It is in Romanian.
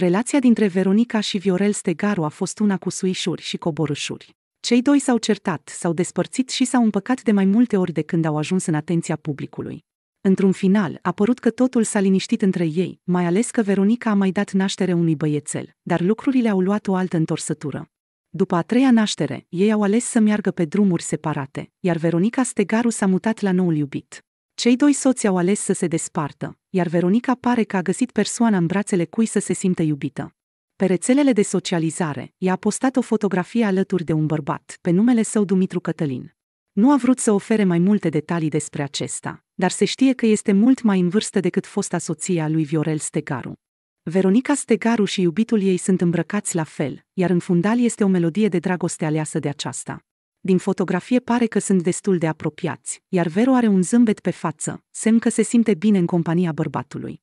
relația dintre Veronica și Viorel Stegaru a fost una cu suișuri și coborâșuri. Cei doi s-au certat, s-au despărțit și s-au împăcat de mai multe ori de când au ajuns în atenția publicului. Într-un final, a părut că totul s-a liniștit între ei, mai ales că Veronica a mai dat naștere unui băiețel, dar lucrurile au luat o altă întorsătură. După a treia naștere, ei au ales să meargă pe drumuri separate, iar Veronica Stegaru s-a mutat la noul iubit. Cei doi soți au ales să se despartă, iar Veronica pare că a găsit persoana în brațele cui să se simtă iubită. Pe rețelele de socializare, i-a postat o fotografie alături de un bărbat, pe numele său Dumitru Cătălin. Nu a vrut să ofere mai multe detalii despre acesta, dar se știe că este mult mai în vârstă decât fosta soție a lui Viorel Stegaru. Veronica Stegaru și iubitul ei sunt îmbrăcați la fel, iar în fundal este o melodie de dragoste aleasă de aceasta din fotografie pare că sunt destul de apropiați, iar Vero are un zâmbet pe față, semn că se simte bine în compania bărbatului.